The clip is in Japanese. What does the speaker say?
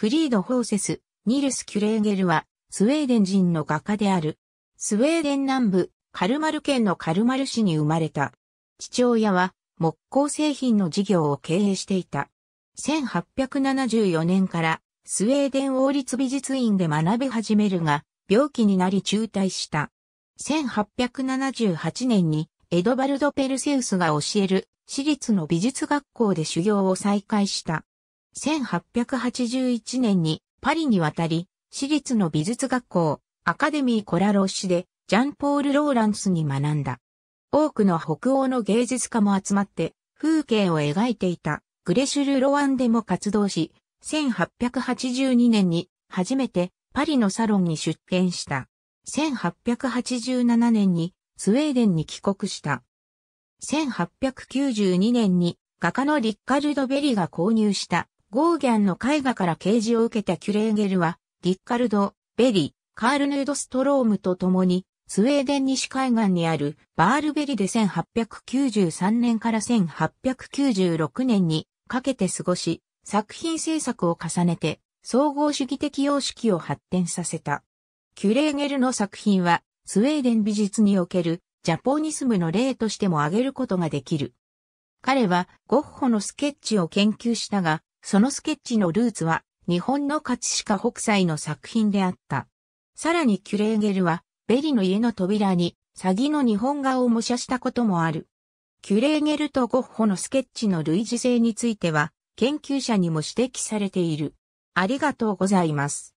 フリード・ホーセス、ニルス・キュレーゲルは、スウェーデン人の画家である。スウェーデン南部、カルマル県のカルマル市に生まれた。父親は、木工製品の事業を経営していた。1874年から、スウェーデン王立美術院で学び始めるが、病気になり中退した。1878年に、エドバルド・ペルセウスが教える、私立の美術学校で修行を再開した。1881年にパリに渡り、私立の美術学校、アカデミーコラロッシュで、ジャンポール・ローランスに学んだ。多くの北欧の芸術家も集まって、風景を描いていた、グレシュル・ロワンでも活動し、1882年に初めてパリのサロンに出展した。1887年にスウェーデンに帰国した。1892年に画家のリッカルド・ベリが購入したゴーギャンの絵画から掲示を受けたキュレーゲルは、ィッカルド、ベリ、カールヌードストロームと共に、スウェーデン西海岸にあるバールベリで1893年から1896年にかけて過ごし、作品制作を重ねて、総合主義的様式を発展させた。キュレーゲルの作品は、スウェーデン美術におけるジャポニスムの例としても挙げることができる。彼はゴッホのスケッチを研究したが、そのスケッチのルーツは日本の葛飾北斎の作品であった。さらにキュレーゲルはベリの家の扉に詐欺の日本画を模写したこともある。キュレーゲルとゴッホのスケッチの類似性については研究者にも指摘されている。ありがとうございます。